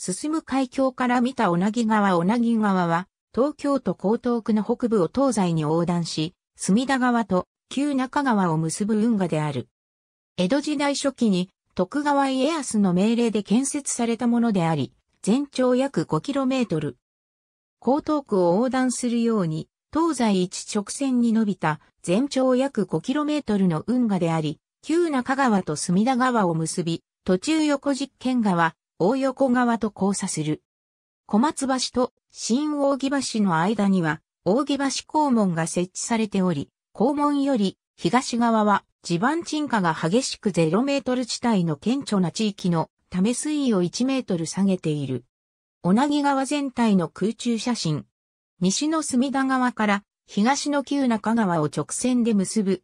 進む海峡から見た小名木川小名木川は、東京都江東区の北部を東西に横断し、隅田川と旧中川を結ぶ運河である。江戸時代初期に徳川家康の命令で建設されたものであり、全長約 5km。江東区を横断するように、東西一直線に伸びた全長約 5km の運河であり、旧中川と隅田川を結び、途中横実験川、大横川と交差する。小松橋と新扇橋の間には、扇橋公門が設置されており、公門より東側は地盤沈下が激しく0メートル地帯の顕著な地域のため水位を1メートル下げている。小名木川全体の空中写真。西の隅田川から東の旧中川を直線で結ぶ。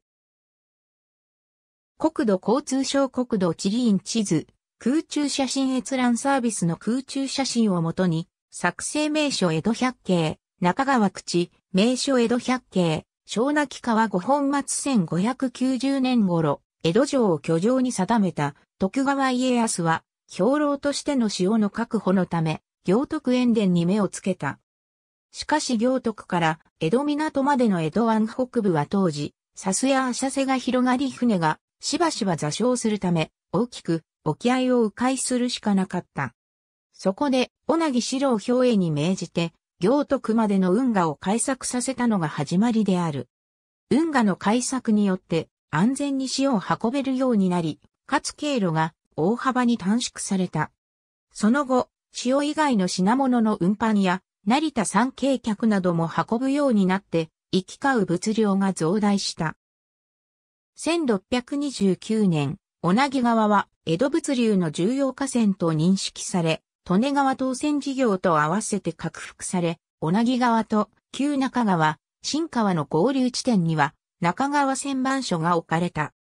国土交通省国土地理院地図、空中写真閲覧サービスの空中写真をもとに、作成名所江戸百景、中川口、名所江戸百景、小泣川五本松1590年頃、江戸城を居城に定めた徳川家康は、兵糧としての塩の確保のため、行徳塩田に目をつけた。しかし行徳から江戸港までの江戸湾北部は当時、サスや浅瀬が広がり船がしばしば座礁するため、大きく沖合を迂回するしかなかった。そこで、小名ぎ四郎兵衛に命じて、行徳までの運河を改作させたのが始まりである。運河の改作によって安全に塩を運べるようになり、かつ経路が大幅に短縮された。その後、塩以外の品物の運搬や成田山渓客なども運ぶようになって、行き交う物量が増大した。1629年、小名木川は江戸物流の重要河川と認識され、利根川当選事業と合わせて拡幅され、小名木川と旧中川、新川の合流地点には中川船番所が置かれた。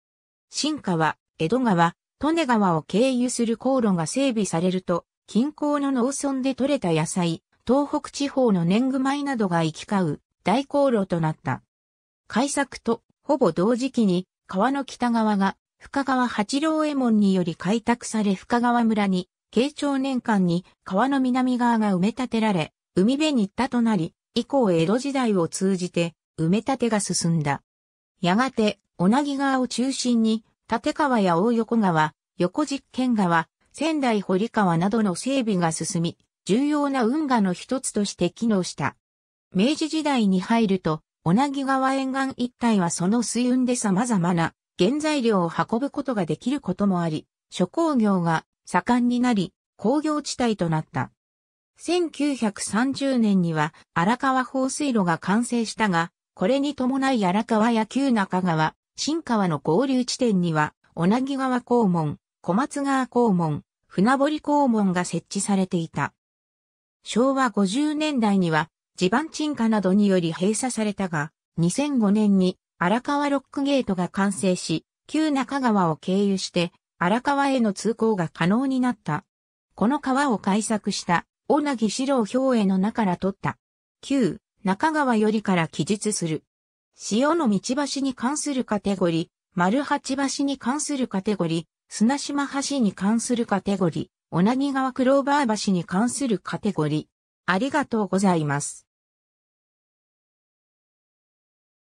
新川、江戸川、利根川を経由する航路が整備されると、近郊の農村で採れた野菜、東北地方の年貢米などが行き交う大航路となった。開作とほぼ同時期に川の北側が深川八郎右衛門により開拓され深川村に、慶長年間に川の南側が埋め立てられ、海辺に行ったとなり、以降江戸時代を通じて埋め立てが進んだ。やがて、小名木川を中心に、立川や大横川、横実験川、仙台堀川などの整備が進み、重要な運河の一つとして機能した。明治時代に入ると、小名木川沿岸一帯はその水運で様々な原材料を運ぶことができることもあり、諸工業が盛んになり、工業地帯となった。1930年には荒川放水路が完成したが、これに伴い荒川や旧中川、新川の合流地点には、小木川公門、小松川公門、船堀公門が設置されていた。昭和50年代には、地盤沈下などにより閉鎖されたが、2005年に荒川ロックゲートが完成し、旧中川を経由して荒川への通行が可能になった。この川を開削した小名木四郎兵衛の名から取った。旧中川よりから記述する。潮の道橋に関するカテゴリー、丸八橋に関するカテゴリー、砂島橋に関するカテゴリー、小名木川クローバー橋に関するカテゴリー。ありがとうございます。